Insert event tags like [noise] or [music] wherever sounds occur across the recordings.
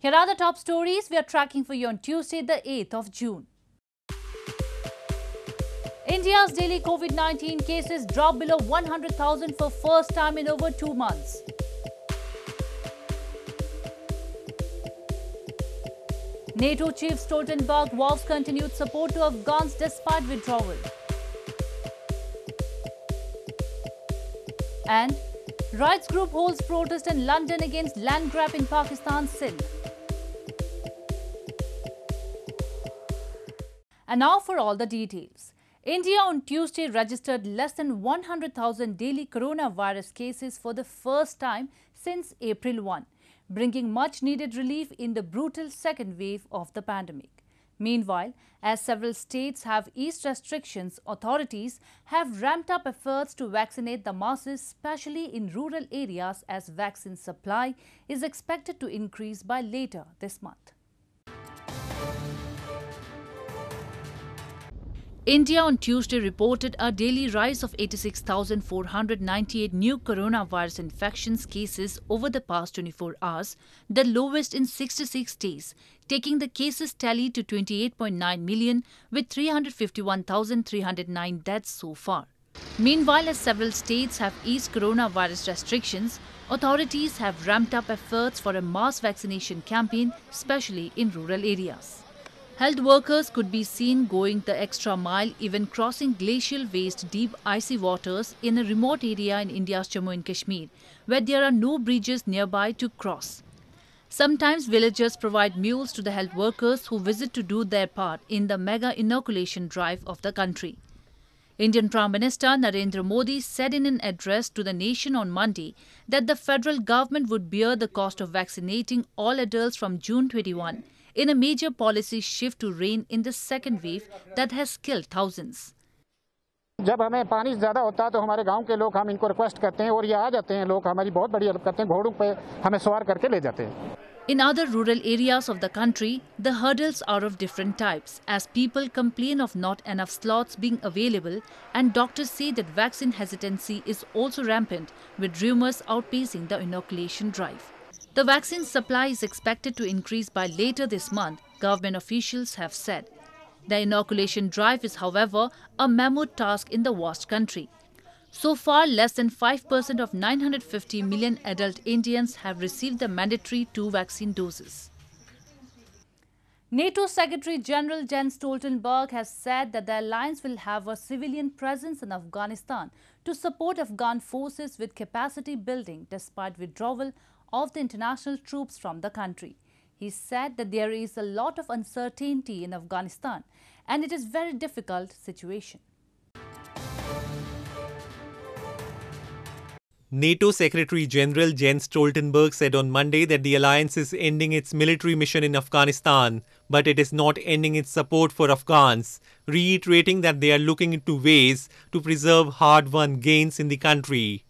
Here are the top stories we are tracking for you on Tuesday, the 8th of June. India's daily COVID-19 cases drop below 100,000 for first time in over two months. NATO chief Stoltenberg vows continued support to Afghans despite withdrawal. And Rights group holds protest in London against land grab in Pakistan's Sindh. And now for all the details. India on Tuesday registered less than 100,000 daily coronavirus cases for the first time since April 1, bringing much needed relief in the brutal second wave of the pandemic. Meanwhile, as several states have eased restrictions, authorities have ramped up efforts to vaccinate the masses, especially in rural areas as vaccine supply is expected to increase by later this month. India on Tuesday reported a daily rise of 86,498 new coronavirus infections cases over the past 24 hours, the lowest in 66 days, taking the cases tally to 28.9 million with 351,309 deaths so far. Meanwhile, as several states have eased coronavirus restrictions, authorities have ramped up efforts for a mass vaccination campaign, especially in rural areas. Health workers could be seen going the extra mile, even crossing glacial waste deep icy waters in a remote area in India's Jammu and Kashmir, where there are no bridges nearby to cross. Sometimes villagers provide mules to the health workers who visit to do their part in the mega inoculation drive of the country. Indian Prime Minister Narendra Modi said in an address to the nation on Monday that the federal government would bear the cost of vaccinating all adults from June 21 in a major policy shift to rein in the second wave that has killed thousands. जब हमें पानी ज़्यादा होता है तो हमारे गांव के लोग हम इनको रिक्वेस्ट करते हैं और ये आ जाते हैं लोग हमारी बहुत बड़ी हेल्प करते हैं घोड़ों पे हमें सवार करके ले जाते हैं In other rural areas of the country, the hurdles are of different types as people complain of not enough slots being available and doctors say that vaccine hesitancy is also rampant with rumours outpacing the inoculation drive. The vaccine supply is expected to increase by later this month, government officials have said. The inoculation drive is, however, a mammoth task in the vast country. So far, less than 5% of 950 million adult Indians have received the mandatory two vaccine doses. NATO Secretary General Jens Stoltenberg has said that the alliance will have a civilian presence in Afghanistan to support Afghan forces with capacity building despite withdrawal of the international troops from the country. He said that there is a lot of uncertainty in Afghanistan and it is very difficult situation. NATO Secretary General Jens Stoltenberg said on Monday that the alliance is ending its military mission in Afghanistan, but it is not ending its support for Afghans, reiterating that they are looking into ways to preserve hard won gains in the country.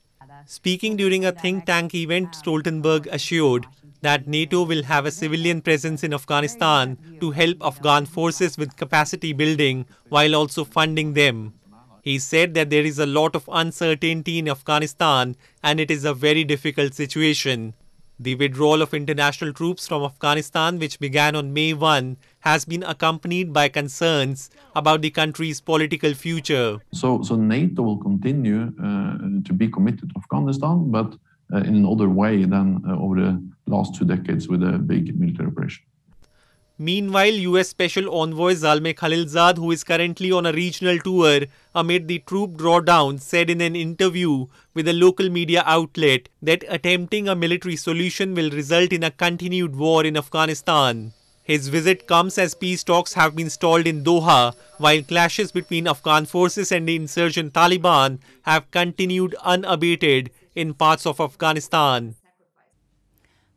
Speaking during a think tank event, Stoltenberg assured that NATO will have a civilian presence in Afghanistan to help Afghan forces with capacity building while also funding them. He said that there is a lot of uncertainty in Afghanistan and it is a very difficult situation. The withdrawal of international troops from Afghanistan, which began on May 1, has been accompanied by concerns about the country's political future. So, so NATO will continue uh, to be committed to Afghanistan, but uh, in another way than uh, over the last two decades with a big military operation. Meanwhile, US Special Envoy Zalmay Khalilzad, who is currently on a regional tour amid the troop drawdown, said in an interview with a local media outlet that attempting a military solution will result in a continued war in Afghanistan. His visit comes as peace talks have been stalled in Doha, while clashes between Afghan forces and the insurgent Taliban have continued unabated in parts of Afghanistan.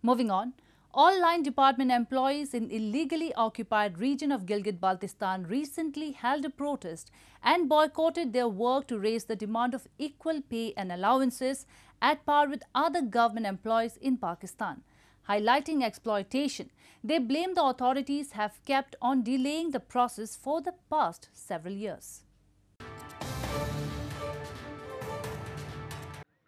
Moving on, all line department employees in illegally occupied region of Gilgit-Baltistan recently held a protest and boycotted their work to raise the demand of equal pay and allowances at par with other government employees in Pakistan highlighting exploitation, they blame the authorities have kept on delaying the process for the past several years.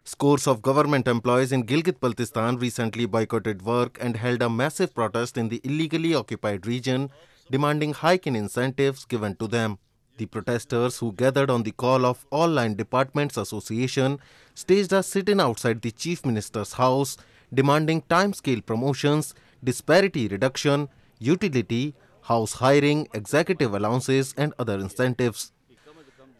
Scores of government employees in Gilgit Baltistan recently boycotted work and held a massive protest in the illegally occupied region, demanding hike in incentives given to them. The protesters, who gathered on the call of All Line Departments Association, staged a sit-in outside the chief minister's house demanding time-scale promotions, disparity reduction, utility, house hiring, executive allowances and other incentives.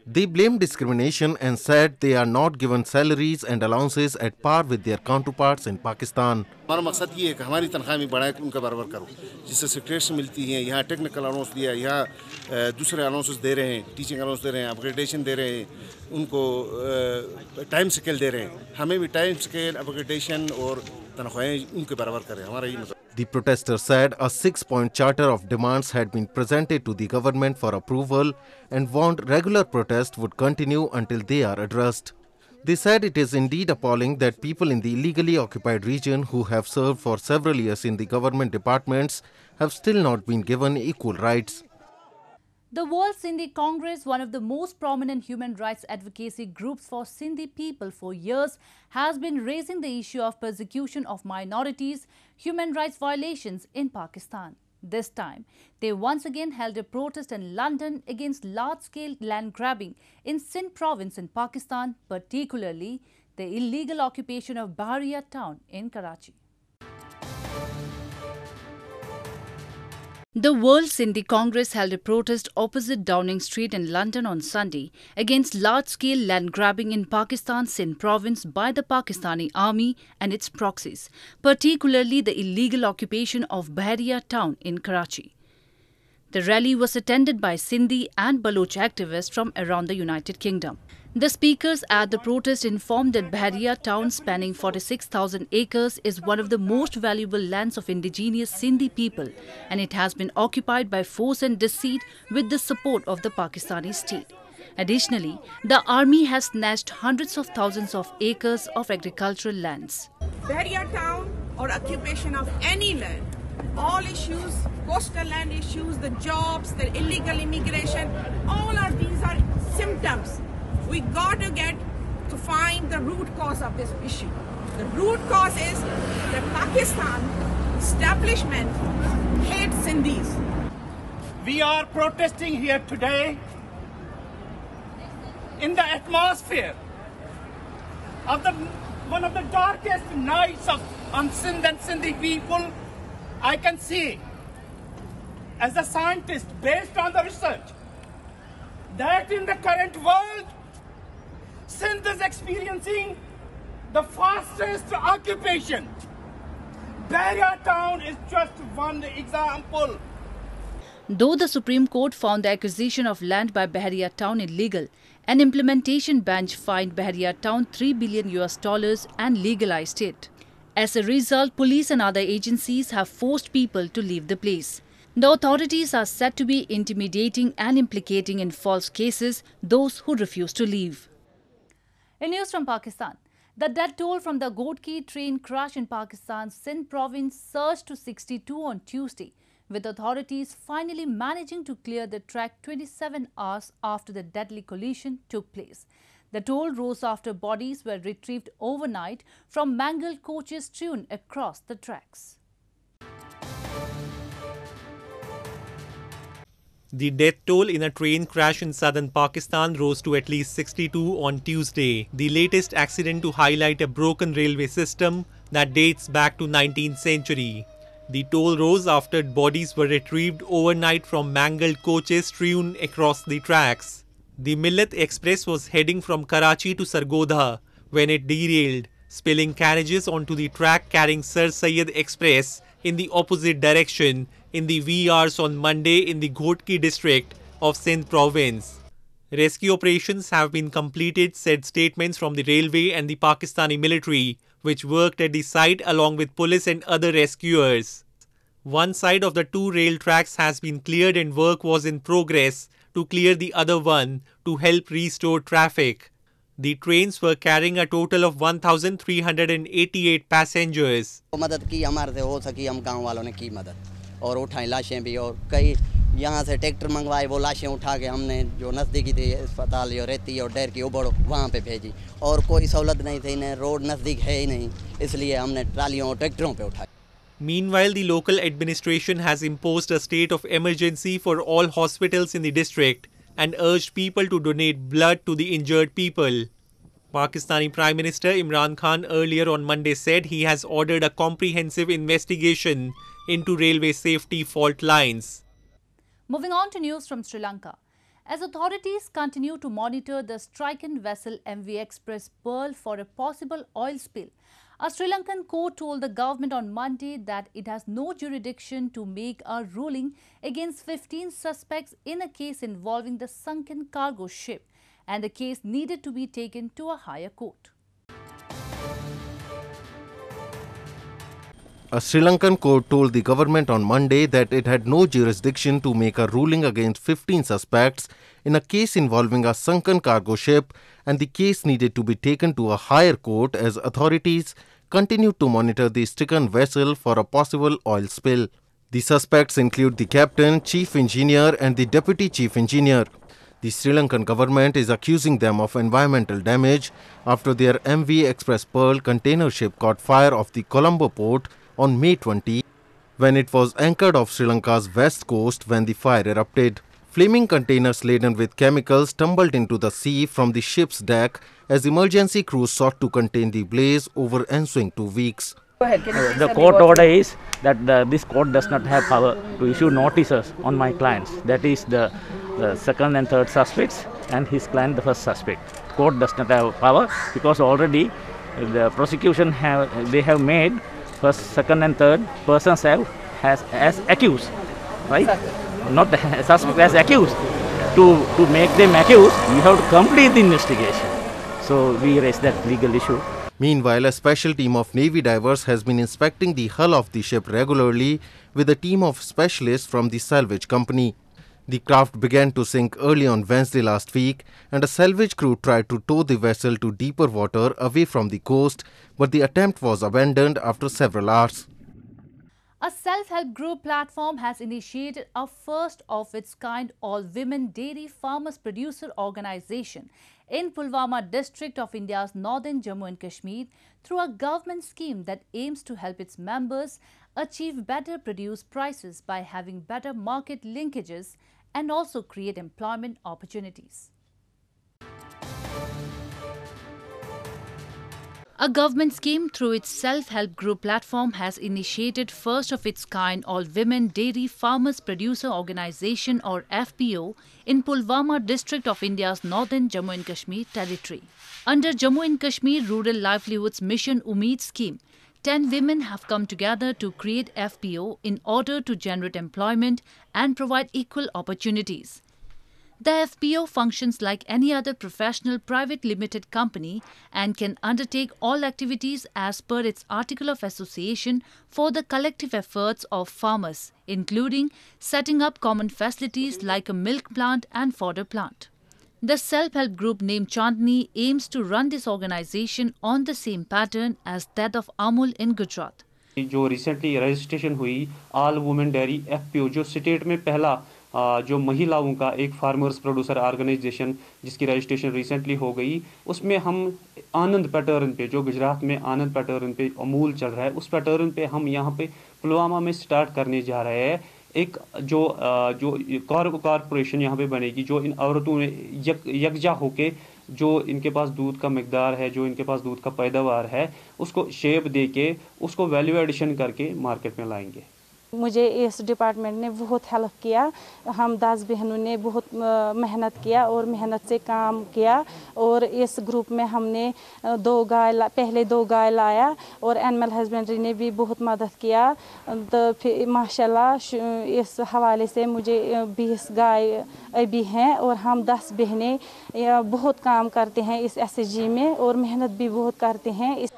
They blamed discrimination and said they are not given salaries and allowances at par with their counterparts in Pakistan. हमारा मकसद ये है कि हमारी तनख्वाह भी बढ़ाएं उनका बराबर करो जिससे सिक्रेट्स मिलती हैं यहाँ टेक्निकल अलाउंस दिया यहाँ दूसरे अलाउंसेस दे रहे हैं टीचिंग अलाउंस दे रहे हैं अपग्रेडेशन दे रहे हैं उनको टाइम स्केल दे रहे हैं हमें भी टाइम स्केल अपग्रेडेशन और तनख्वाहें उनके बराबर करें हमारा ये मतलब The protester said a six point charter of demands had been presented to the government for approval and warned regular protests would continue until they are addressed. They said it is indeed appalling that people in the illegally occupied region who have served for several years in the government departments have still not been given equal rights. The World Sindhi Congress, one of the most prominent human rights advocacy groups for Sindhi people for years, has been raising the issue of persecution of minorities human rights violations in Pakistan. This time, they once again held a protest in London against large-scale land grabbing in Sindh province in Pakistan, particularly the illegal occupation of Bahria town in Karachi. The World Sindhi Congress held a protest opposite Downing Street in London on Sunday against large-scale land grabbing in Pakistan's Sindh province by the Pakistani army and its proxies, particularly the illegal occupation of Bahria town in Karachi. The rally was attended by Sindhi and Baloch activists from around the United Kingdom. The speakers at the protest informed that Bharia town spanning 46,000 acres is one of the most valuable lands of indigenous Sindhi people and it has been occupied by force and deceit with the support of the Pakistani state. Additionally, the army has snatched hundreds of thousands of acres of agricultural lands. Bharia town or occupation of any land, all issues, coastal land issues, the jobs, the illegal immigration, the root cause of this issue. The root cause is the Pakistan establishment hates Sindhis. We are protesting here today in the atmosphere of the one of the darkest nights of on Sindh and Sindhi people I can see as a scientist based on the research that in the current world Sindh is experiencing the fastest occupation. Barrier Town is just one example. Though the Supreme Court found the acquisition of land by Bahria Town illegal, an implementation bench fined Bahria Town 3 billion US dollars and legalized it. As a result, police and other agencies have forced people to leave the place. The authorities are said to be intimidating and implicating in false cases those who refuse to leave. In news from Pakistan, the death toll from the Godki train crash in Pakistan's Sindh province surged to 62 on Tuesday, with authorities finally managing to clear the track 27 hours after the deadly collision took place. The toll rose after bodies were retrieved overnight from mangled coaches strewn across the tracks. The death toll in a train crash in southern Pakistan rose to at least 62 on Tuesday, the latest accident to highlight a broken railway system that dates back to 19th century. The toll rose after bodies were retrieved overnight from mangled coaches strewn across the tracks. The Millet Express was heading from Karachi to Sargodha when it derailed, spilling carriages onto the track carrying Sir Sayed Express in the opposite direction in the VRs on Monday in the Ghotki district of Sindh province. Rescue operations have been completed, said statements from the railway and the Pakistani military, which worked at the site along with police and other rescuers. One side of the two rail tracks has been cleared and work was in progress to clear the other one to help restore traffic. The trains were carrying a total of 1,388 passengers. और उठाएं लाशें भी और कई यहाँ से tractor मंगवाए वो लाशें उठा के हमने जो नज़दीकी थी अस्पताल जो रहती और डेर की ओबड़ वहाँ पे भेजी और कोई सहूलत नहीं थी इन्हें रोड नज़दीक है ही नहीं इसलिए हमने ट्रालियों और ट्रैक्टरों पे उठाए Meanwhile, the local administration has imposed a state of emergency for all hospitals in the district and urged people to donate blood to the injured people. Pakistani Prime Minister Imran Khan earlier on Monday said he has ordered a comprehensive investigation into railway safety fault lines. Moving on to news from Sri Lanka. As authorities continue to monitor the stricken vessel MV Express Pearl for a possible oil spill, a Sri Lankan court told the government on Monday that it has no jurisdiction to make a ruling against 15 suspects in a case involving the sunken cargo ship and the case needed to be taken to a higher court. A Sri Lankan court told the government on Monday that it had no jurisdiction to make a ruling against 15 suspects in a case involving a sunken cargo ship, and the case needed to be taken to a higher court as authorities continued to monitor the stricken vessel for a possible oil spill. The suspects include the captain, chief engineer, and the deputy chief engineer. The Sri Lankan government is accusing them of environmental damage after their MV Express Pearl container ship caught fire off the Colombo port on May 20 when it was anchored off Sri Lanka's west coast when the fire erupted. Flaming containers laden with chemicals tumbled into the sea from the ship's deck as emergency crews sought to contain the blaze over ensuing two weeks. The court order is that the, this court does not have power to issue notices on my clients. That is the, the second and third suspects and his client the first suspect. Court does not have power because already the prosecution have they have made first second and third person self has as accused right not [laughs] suspect as accused to to make them accused we have to complete the investigation so we raise that legal issue Meanwhile, a special team of Navy divers has been inspecting the hull of the ship regularly with a team of specialists from the salvage company. The craft began to sink early on Wednesday last week, and a salvage crew tried to tow the vessel to deeper water away from the coast, but the attempt was abandoned after several hours. A self-help group platform has initiated a first-of-its-kind all-women dairy farmers producer organization in Pulwama district of India's northern Jammu and Kashmir through a government scheme that aims to help its members achieve better produce prices by having better market linkages and also create employment opportunities. A government scheme through its self-help group platform has initiated first of its kind all-women dairy farmers producer organization or FPO in Pulwama district of India's northern Jammu and Kashmir territory. Under Jammu and Kashmir Rural Livelihoods Mission Umid scheme, 10 women have come together to create FPO in order to generate employment and provide equal opportunities. The FPO functions like any other professional private limited company and can undertake all activities as per its article of association for the collective efforts of farmers, including setting up common facilities like a milk plant and fodder plant. The self help group named Chandni aims to run this organization on the same pattern as that of Amul in Gujarat. जो recently registration हुई all women dairy F P O जो state में पहला जो महिलाओं का एक farmers producer organization जिसकी रजिस्ट्रेशन रिसेंटली हो गई उसमें हम आनंद पैटर्न पे जो गुजरात में आनंद पैटर्न पे अमूल चल रहा है उस पैटर्न पे हम यहाँ पे पुलवामा में स्टार्ट करने जा रहे हैं एक जो जो कॉरपोरेशन यहाँ पे बनेगी जो इन औरतों ने यक यकजा होके जो इनके पास दूध का मकदार है जो इनके पास दूध का पैदावार है उसको शेप दे के उसको वैल्यू एडिशन करके मार्केट में लाएंगे मुझे इस डिपार्टमेंट ने बहुत हेल्प किया हम दस बहनों ने बहुत मेहनत किया और मेहनत से काम किया और इस ग्रुप में हमने दो गाय पहले दो गाय लाया और एनिमल हस्बेंड्री ने भी बहुत मदद किया तो फिर माशाल्लाह इस हवाले से मुझे बीस गाय अभी हैं और हम दस बहनें बहुत काम करते हैं इस एस में और मेहनत भी बहुत करते हैं इस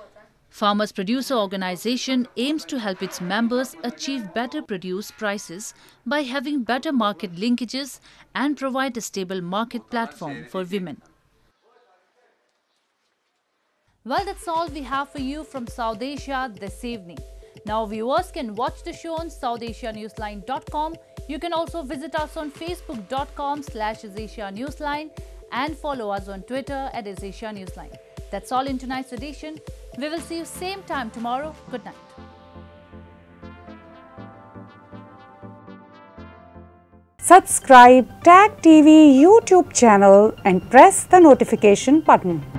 Farmers Producer Organization aims to help its members achieve better produce prices by having better market linkages and provide a stable market platform for women. Well, that's all we have for you from South Asia this evening. Now viewers can watch the show on SouthAsiaNewsline.com. You can also visit us on Facebook.com slash Newsline and follow us on Twitter at Asia Newsline. That's all in tonight's edition. We will see you same time tomorrow. Good night. Subscribe Tag TV YouTube channel and press the notification button.